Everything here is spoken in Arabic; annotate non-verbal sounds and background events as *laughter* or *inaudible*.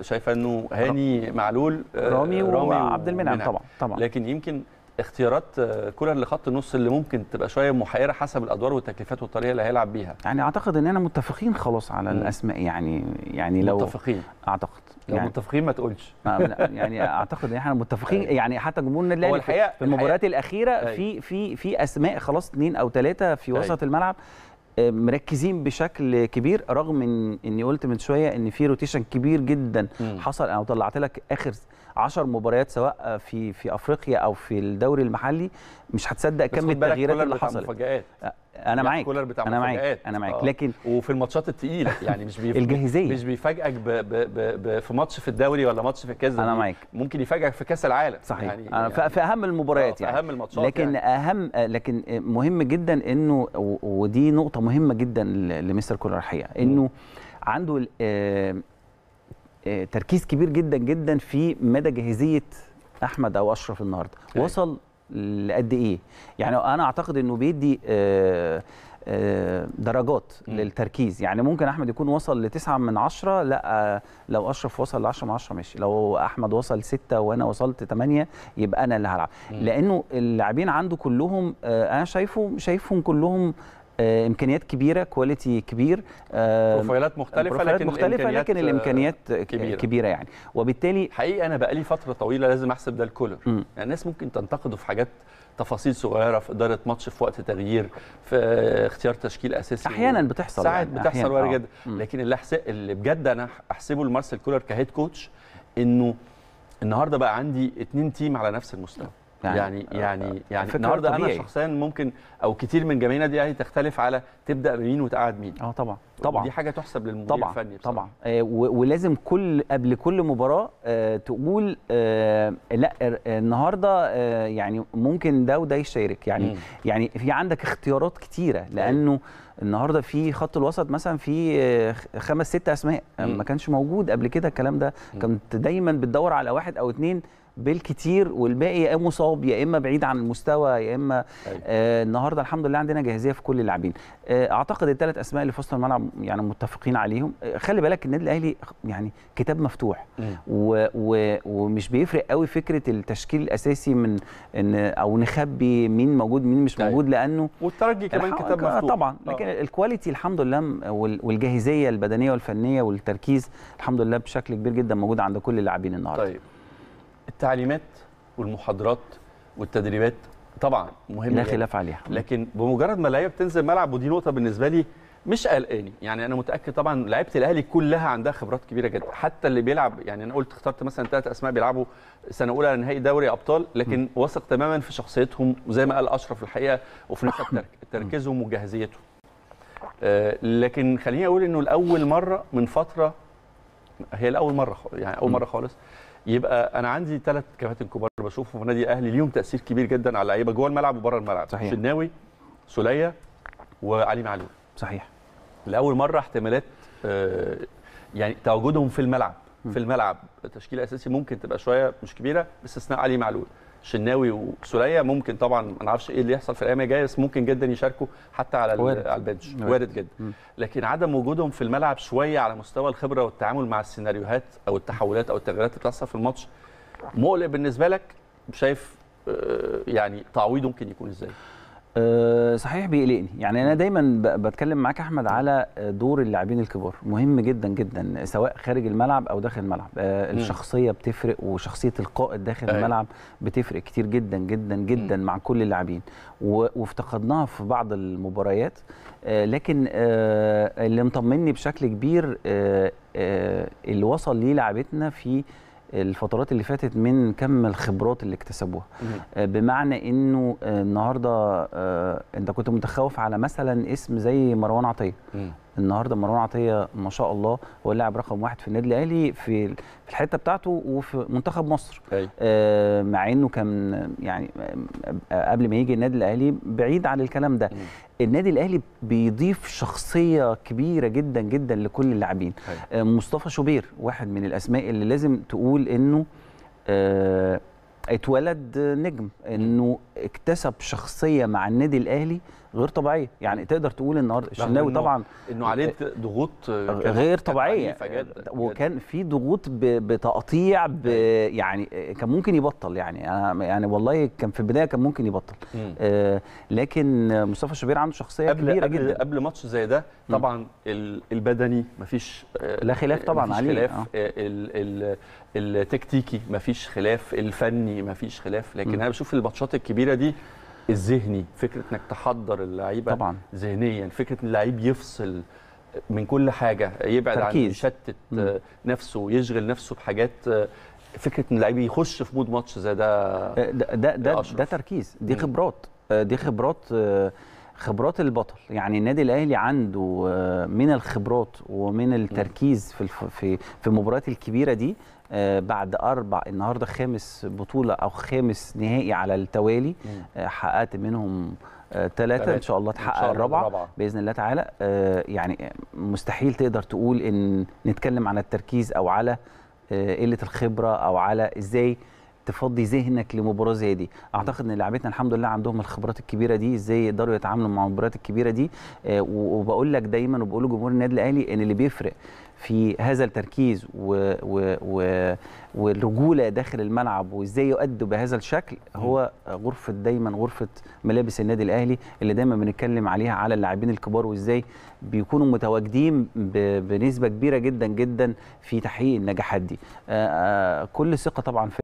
شايفه انه هاني معلول آه، رامي, رامي وعبد المنعم طبعا طبعا لكن يمكن اختيارات آه، كولر لخط النص اللي ممكن تبقى شويه محيره حسب الادوار والتكليفات والطريقه اللي هيلعب بيها يعني اعتقد اننا متفقين خلاص على الاسماء يعني يعني لو متفقين اعتقد لو يعني متفقين ما تقولش *laughs* يعني اعتقد ان احنا متفقين طيب. يعني حتى جمهور النادي الاهلي في المباريات الاخيره طيب. في في في اسماء خلاص اثنين او ثلاثه في طيب. وسط الملعب مركزين بشكل كبير رغم ان اني قلت من شويه ان في روتيشن كبير جدا حصل انا طلعت لك اخر 10 مباريات سواء في في افريقيا او في الدوري المحلي مش هتصدق كم التغييرات اللي حصلت مفاجآت. انا معاك كولر بتاع انا معاك انا معاك آه. لكن وفي الماتشات الثقيله *laughs* يعني مش بيف... الجاهزيه مش بيفاجئك ب... ب... ب... ب... في ماتش في الدوري ولا ماتش في الكاس انا معاك ممكن يفاجئك في كاس العالم صحيح يعني, أنا يعني في اهم المباريات آه، يعني اهم الماتشات لكن يعني. اهم لكن مهم جدا انه ودي نقطه مهمه جدا لمستر كولر الحقيقه انه عنده آه، آه، تركيز كبير جدا جدا في مدى جاهزيه احمد او اشرف النهارده أيوة. وصل لقد ايه يعني انا اعتقد انه بيدي آه، درجات م. للتركيز يعني ممكن احمد يكون وصل لتسعة من عشرة لا لو اشرف وصل لعشرة من عشرة ماشي لو احمد وصل ستة وانا وصلت تمانية يبقى انا اللي هلعب لانه اللاعبين عنده كلهم انا شايفه شايفهم كلهم آه، امكانيات كبيره كواليتي كبير آه، بروفايلات مختلفه بروفايلات لكن مختلفه لكن آه، الامكانيات كبيره, كبيرة يعني وبالتالي حقيقي انا بقالي فتره طويله لازم احسب ده الكولر يعني الناس ممكن تنتقده في حاجات تفاصيل صغيره في اداره ماتش في وقت تغيير في اختيار تشكيل اساسي احيانا بتحصل ساعات يعني بتحصل وارد جدا لكن اللي, اللي بجد انا احسبه لمارسيل كولر كهيد كوتش انه النهارده بقى عندي اتنين تيم على نفس المستوى يعني يعني آه، يعني, آه، يعني النهارده انا شخصيا ممكن او كتير من جماهير دي الاهلي تختلف على تبدا بمين وتقعد مين اه طبعا طبعا دي حاجه تحسب للمدير طبعا الفني بصراحة. طبعا آه ولازم كل قبل كل مباراه آه تقول آه لا آه، النهارده آه يعني ممكن ده وده يشارك يعني م. يعني في عندك اختيارات كتيره طيب. لانه النهارده في خط الوسط مثلا في خمس ست اسماء ما كانش موجود قبل كده الكلام ده كنت دايما بتدور على واحد او اتنين بالكتير والباقي يا اما مصاب يا اما بعيد عن المستوى يا اما أيوة. آه النهارده الحمد لله عندنا جاهزيه في كل اللاعبين آه اعتقد الثلاث اسماء اللي في وسط الملعب يعني متفقين عليهم آه خلي بالك النادي الاهلي يعني كتاب مفتوح و و ومش بيفرق قوي فكره التشكيل الاساسي من ان او نخبي مين موجود مين مش موجود أيوة. لانه والترجي كمان كتاب آه، مفتوح طبعا آه. لكن الكواليتي الحمد لله والجاهزيه البدنيه والفنيه والتركيز الحمد لله بشكل كبير جدا موجود عند كل اللاعبين النهارده طيب التعليمات والمحاضرات والتدريبات طبعا مهمه لا خلاف عليها لكن بمجرد ما اللعيبه بتنزل ملعب ودي نقطه بالنسبه لي مش قلقاني يعني انا متاكد طبعا لعيبه الاهلي كلها عندها خبرات كبيره جدا حتى اللي بيلعب يعني انا قلت اخترت مثلا ثلاث اسماء بيلعبوا سنه اولى نهائي دوري ابطال لكن واثق تماما في شخصيتهم وزي ما قال اشرف الحقيقه وفي نفس تركيزهم وجاهزيتهم آه لكن خليني اقول انه لاول مره من فتره هي لاول مره يعني اول مره خالص يبقى انا عندي ثلاث كباتن كبار بشوفهم في النادي الاهلي ليهم تاثير كبير جدا على اللعيبه جوه الملعب وبره الملعب صحيح شناوي سوليه وعلي معلول صحيح لاول مره احتمالات آه، يعني تواجدهم في الملعب في الملعب تشكيله اساسي ممكن تبقى شويه مش كبيره باستثناء علي معلول شناوي وسوليه ممكن طبعا ما نعرفش ايه اللي يحصل في الايام الجايه بس ممكن جدا يشاركوا حتى على وارد. على البنش وارد, وارد جدا مم. لكن عدم وجودهم في الملعب شويه على مستوى الخبره والتعامل مع السيناريوهات او التحولات او التغييرات اللي بتحصل في الماتش مقلق بالنسبه لك شايف آه، يعني تعويض ممكن يكون ازاي؟ آه، صحيح بيقلقني يعني انا دايما بتكلم معاك احمد على دور اللاعبين الكبار مهم جدا جدا سواء خارج الملعب او داخل الملعب آه، الشخصيه بتفرق وشخصيه القائد داخل أيوه. الملعب بتفرق كتير جدا جدا جدا مع كل اللاعبين وافتقدناها في بعض المباريات آه، لكن اللي مطمني بشكل كبير اللي وصل ليه لعبتنا في الفترات اللي فاتت من كم الخبرات اللي اكتسبوها آه، بمعنى انه آه، النهارده آه، انت كنت متخوف على مثلا اسم زي مروان عطيه النهارده مروان عطيه ما شاء الله هو اللاعب رقم واحد في النادي الاهلي في الحته بتاعته وفي منتخب مصر أي. آه مع انه كان يعني آه، قبل ما يجي النادي الاهلي بعيد عن الكلام ده النادي الاهلي بيضيف شخصيه كبيره جدا جدا لكل اللاعبين آه مصطفى شوبير واحد من الاسماء اللي لازم تقول انه آه اتولد نجم انه اكتسب شخصيه مع النادي الاهلي غير طبيعيه يعني تقدر تقول النهارده الشناوي طبعا انه عليه آه، ضغوط آه، غير طبيعيه آه، وكان في ضغوط بتقطيع أيوة. يعني كان ممكن يبطل يعني انا يعني والله كان في البدايه كان ممكن يبطل آه لكن مصطفى الشبير عنده شخصيه قبل كبيره قبل جدا قبل ماتش زي ده طبعا البدني مفيش لا خلاف طبعا عليه خلاف آه. التكتيكي مفيش خلاف الفني مفيش خلاف لكن م. انا بشوف الماتشات الكبيره دي الذهني فكره انك تحضر اللعيبه طبعا ذهنيا فكره اللعيب يفصل من كل حاجه يبعد تركيز. عن يشتت مم. نفسه يشغل نفسه بحاجات فكره ان اللعيب يخش في مود ماتش زي ده آه، ده ده, ده, ده تركيز دي خبرات آه، دي خبرات آه، خبرات البطل يعني النادي الاهلي عنده آه، من الخبرات ومن التركيز في في في المباريات الكبيره دي آه، بعد اربع النهارده خامس بطوله او خامس نهائي على التوالي آه، حققت منهم ثلاثة ان شاء الله تحقق الرابعة باذن الله تعالى يعني مستحيل تقدر تقول ان نتكلم عن التركيز او على قله الخبره او على ازاي تفضي ذهنك لمباراه زي دي اعتقد ان لعيبتنا الحمد لله عندهم الخبرات الكبيره دي ازاي يقدروا يتعاملوا مع المباريات الكبيره دي آه، وبقول لك دايما وبقول لجمهور النادي الاهلي ان اللي بيفرق في هذا التركيز و و و والرجوله داخل الملعب وازاي يؤدوا بهذا الشكل هو غرفه دايما غرفه ملابس النادي الاهلي اللي دايما بنتكلم عليها على اللاعبين الكبار وازاي بيكونوا متواجدين بنسبه كبيره جدا جدا في تحقيق النجاحات دي آه، آه، كل ثقه طبعا في